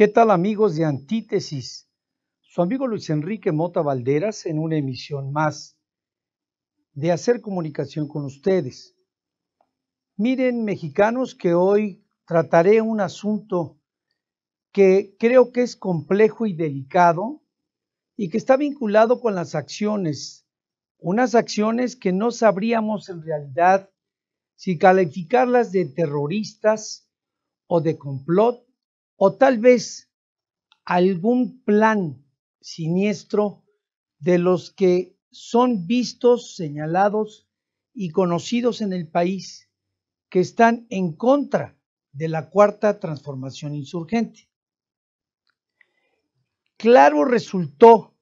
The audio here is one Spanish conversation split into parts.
¿Qué tal amigos de Antítesis? Su amigo Luis Enrique Mota Valderas en una emisión más de hacer comunicación con ustedes. Miren, mexicanos, que hoy trataré un asunto que creo que es complejo y delicado y que está vinculado con las acciones, unas acciones que no sabríamos en realidad si calificarlas de terroristas o de complot o tal vez algún plan siniestro de los que son vistos, señalados y conocidos en el país que están en contra de la cuarta transformación insurgente. Claro resultó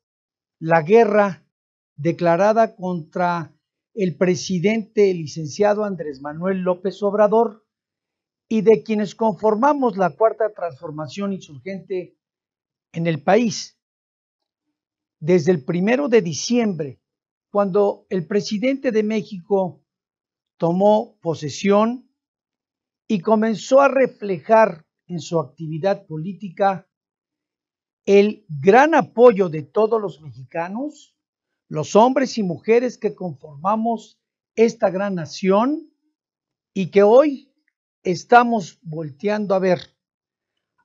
la guerra declarada contra el presidente el licenciado Andrés Manuel López Obrador y de quienes conformamos la cuarta transformación insurgente en el país. Desde el primero de diciembre, cuando el presidente de México tomó posesión y comenzó a reflejar en su actividad política el gran apoyo de todos los mexicanos, los hombres y mujeres que conformamos esta gran nación y que hoy estamos volteando a ver?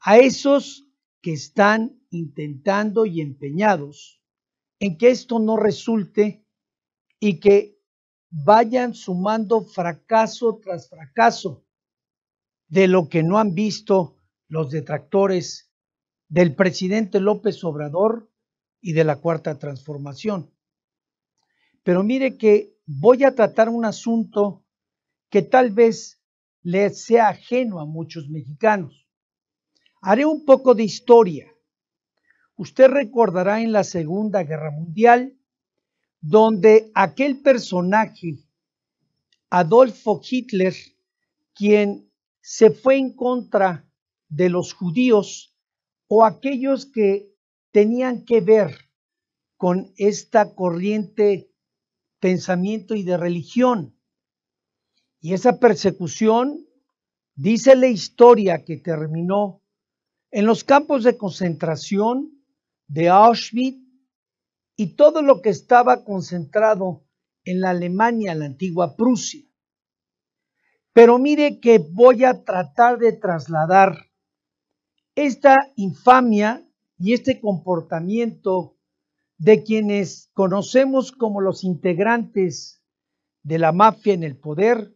A esos que están intentando y empeñados en que esto no resulte y que vayan sumando fracaso tras fracaso de lo que no han visto los detractores del presidente López Obrador y de la cuarta transformación. Pero mire que voy a tratar un asunto que tal vez le sea ajeno a muchos mexicanos. Haré un poco de historia. Usted recordará en la Segunda Guerra Mundial, donde aquel personaje, Adolfo Hitler, quien se fue en contra de los judíos o aquellos que tenían que ver con esta corriente pensamiento y de religión. Y esa persecución, dice la historia, que terminó en los campos de concentración de Auschwitz y todo lo que estaba concentrado en la Alemania, la antigua Prusia. Pero mire que voy a tratar de trasladar esta infamia y este comportamiento de quienes conocemos como los integrantes de la mafia en el poder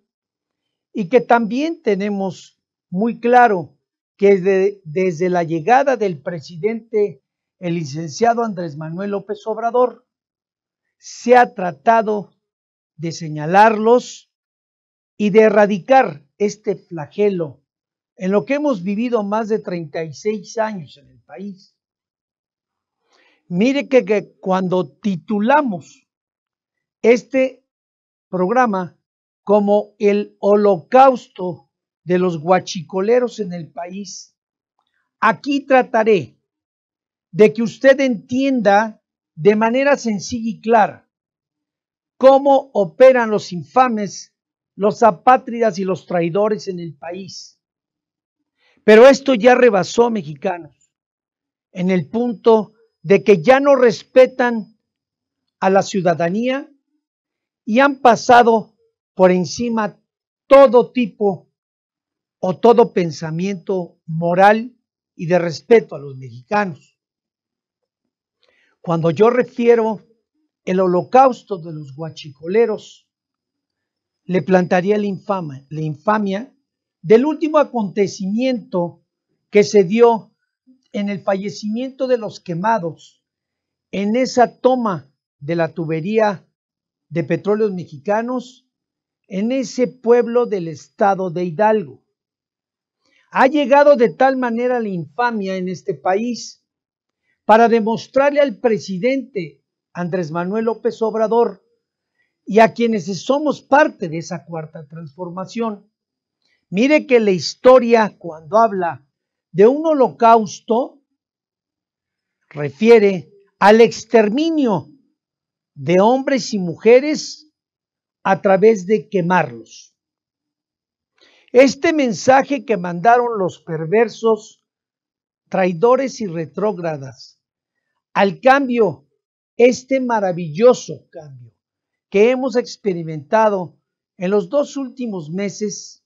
y que también tenemos muy claro que desde, la llegada del presidente, el licenciado Andrés Manuel López Obrador, se ha tratado de señalarlos y de erradicar este flagelo en lo que hemos vivido más de 36 años en el país. Mire que, cuando titulamos este programa como el holocausto de los guachicoleros en el país. Aquí trataré de que usted entienda de manera sencilla y clara cómo operan los infames, los apátridas y los traidores en el país. Pero esto ya rebasó mexicanos en el punto de que ya no respetan a la ciudadanía y han pasado por encima todo tipo o todo pensamiento moral y de respeto a los mexicanos. Cuando yo refiero el holocausto de los guachicoleros, le plantaría la, la infamia del último acontecimiento que se dio en el fallecimiento de los quemados, en esa toma de la tubería de petróleos mexicanos en ese pueblo del estado de Hidalgo. Ha llegado de tal manera la infamia en este país para demostrarle al presidente Andrés Manuel López Obrador y a quienes somos parte de esa cuarta transformación. Mire que la historia cuando habla de un holocausto refiere al exterminio de hombres y mujeres a través de quemarlos. Este mensaje que mandaron los perversos, traidores y retrógradas, al cambio, este maravilloso cambio que hemos experimentado en los dos últimos meses,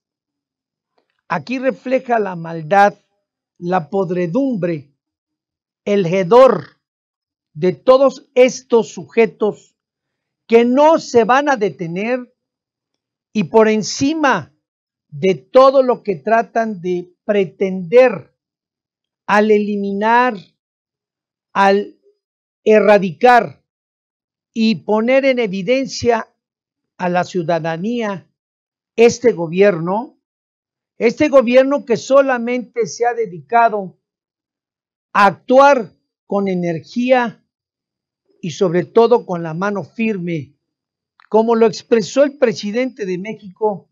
aquí refleja la maldad, la podredumbre, el hedor de todos estos sujetos que no se van a detener y por encima de todo lo que tratan de pretender al eliminar, al erradicar y poner en evidencia a la ciudadanía este gobierno, este gobierno que solamente se ha dedicado a actuar con energía y sobre todo con la mano firme, como lo expresó el presidente de México,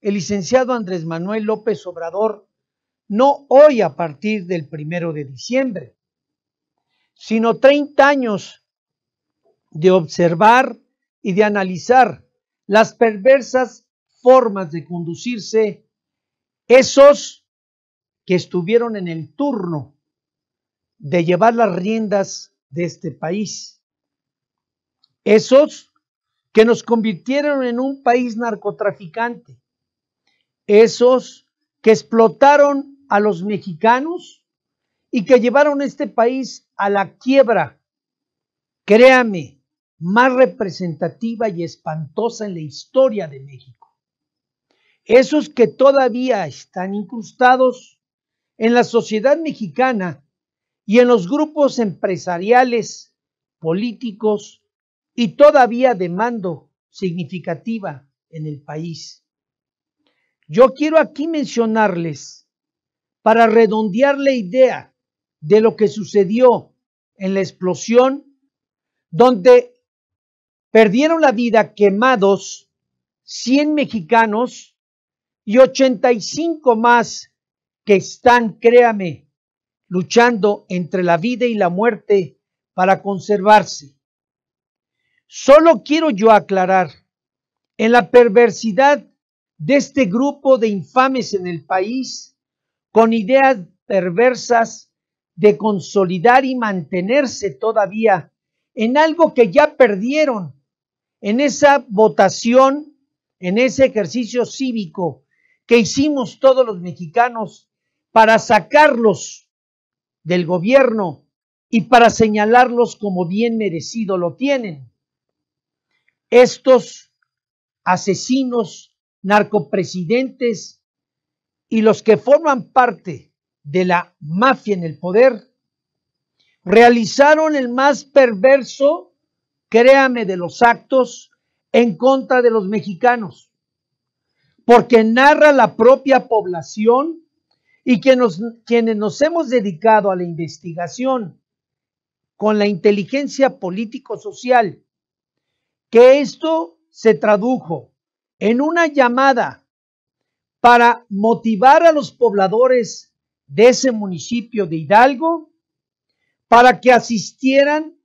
el licenciado Andrés Manuel López Obrador, no hoy a partir del primero de diciembre, sino 30 años de observar y de analizar las perversas formas de conducirse esos que estuvieron en el turno de llevar las riendas de este país. Esos que nos convirtieron en un país narcotraficante. Esos que explotaron a los mexicanos y que llevaron este país a la quiebra, créame, más representativa y espantosa en la historia de México. Esos que todavía están incrustados en la sociedad mexicana y en los grupos empresariales, políticos y todavía de mando significativa en el país. Yo quiero aquí mencionarles, para redondear la idea de lo que sucedió en la explosión, donde perdieron la vida quemados 100 mexicanos y 85 más que están, créame, luchando entre la vida y la muerte para conservarse. Solo quiero yo aclarar, en la perversidad de este grupo de infames en el país, con ideas perversas de consolidar y mantenerse todavía en algo que ya perdieron, en esa votación, en ese ejercicio cívico que hicimos todos los mexicanos para sacarlos del gobierno y para señalarlos como bien merecido lo tienen estos asesinos, narcopresidentes y los que forman parte de la mafia en el poder, realizaron el más perverso, créame, de los actos en contra de los mexicanos, porque narra la propia población y quienes nos hemos dedicado a la investigación con la inteligencia político-social que esto se tradujo en una llamada para motivar a los pobladores de ese municipio de Hidalgo para que asistieran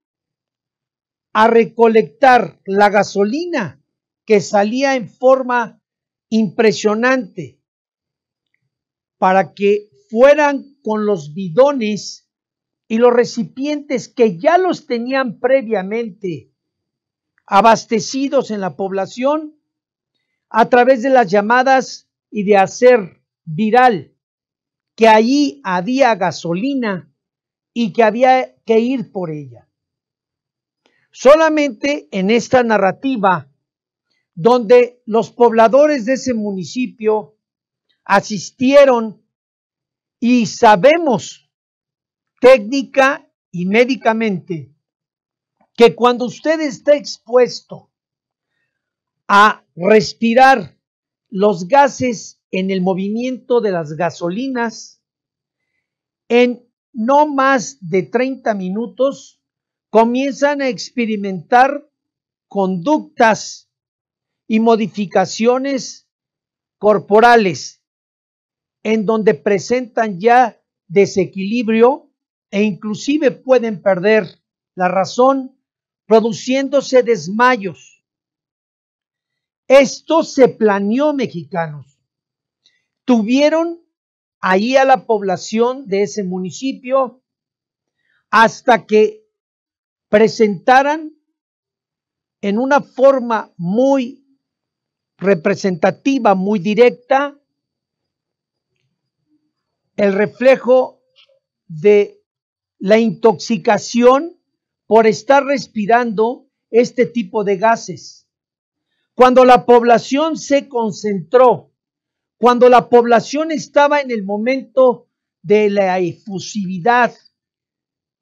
a recolectar la gasolina que salía en forma impresionante para que fueran con los bidones y los recipientes que ya los tenían previamente abastecidos en la población a través de las llamadas y de hacer viral que allí había gasolina y que había que ir por ella. Solamente en esta narrativa, donde los pobladores de ese municipio asistieron y sabemos técnica y médicamente que cuando usted está expuesto a respirar los gases en el movimiento de las gasolinas, en no más de 30 minutos comienzan a experimentar conductas y modificaciones corporales en donde presentan ya desequilibrio e inclusive pueden perder la razón produciéndose desmayos. Esto se planeó, mexicanos. Tuvieron ahí a la población de ese municipio hasta que presentaran en una forma muy representativa, muy directa, el reflejo de la intoxicación por estar respirando este tipo de gases. Cuando la población se concentró, cuando la población estaba en el momento de la efusividad,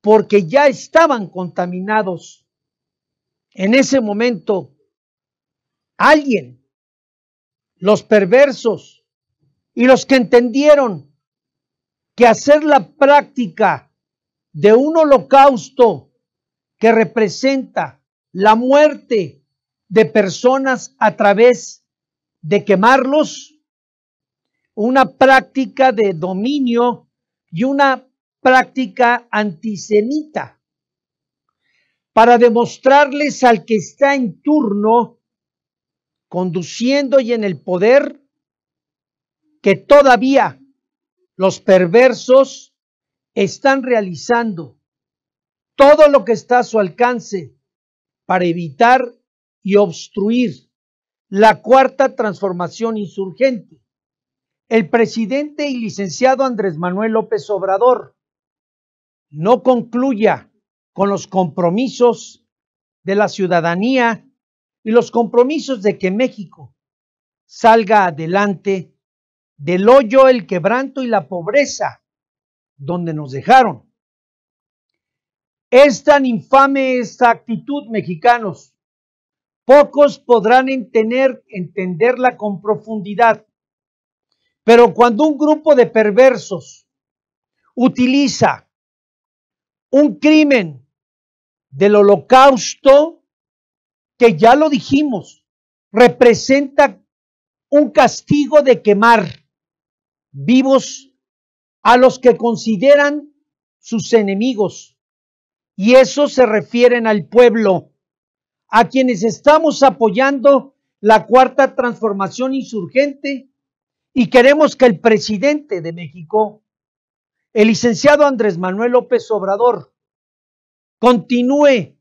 porque ya estaban contaminados, en ese momento alguien, los perversos y los que entendieron que hacer la práctica de un holocausto que representa la muerte de personas a través de quemarlos, una práctica de dominio y una práctica antisemita para demostrarles al que está en turno, conduciendo y en el poder, que todavía los perversos están realizando todo lo que está a su alcance para evitar y obstruir la cuarta transformación insurgente. El presidente y licenciado Andrés Manuel López Obrador no concluya con los compromisos de la ciudadanía y los compromisos de que México salga adelante del hoyo, el quebranto y la pobreza donde nos dejaron es tan infame esta actitud, mexicanos. Pocos podrán entender, entenderla con profundidad. Pero cuando un grupo de perversos utiliza un crimen del holocausto, que ya lo dijimos, representa un castigo de quemar vivos a los que consideran sus enemigos y eso se refieren al pueblo, a quienes estamos apoyando la cuarta transformación insurgente y queremos que el presidente de México, el licenciado Andrés Manuel López Obrador, continúe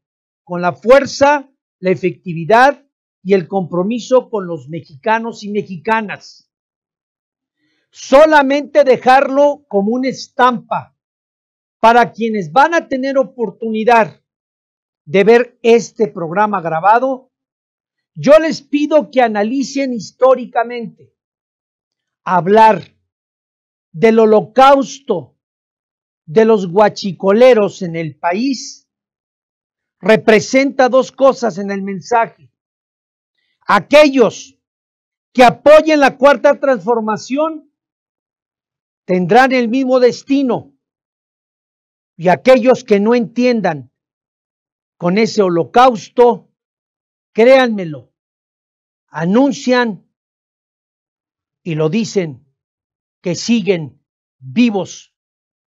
con la fuerza, la efectividad y el compromiso con los mexicanos y mexicanas. Solamente dejarlo como una estampa para quienes van a tener oportunidad de ver este programa grabado, yo les pido que analicen históricamente hablar del holocausto de los guachicoleros en el país representa dos cosas en el mensaje. Aquellos que apoyen la cuarta transformación tendrán el mismo destino y aquellos que no entiendan con ese holocausto, créanmelo, anuncian y lo dicen que siguen vivos,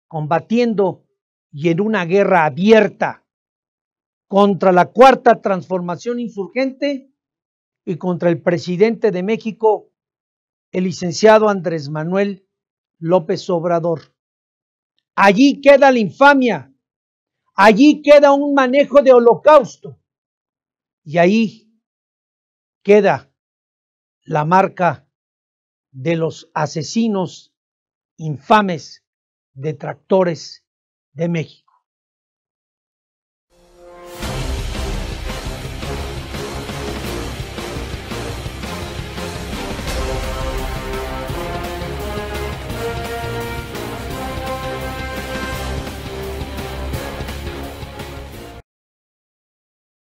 combatiendo y en una guerra abierta contra la cuarta transformación insurgente y contra el presidente de México, el licenciado Andrés Manuel López Obrador. Allí queda la infamia. Allí queda un manejo de holocausto. Y ahí queda la marca de los asesinos infames detractores de México.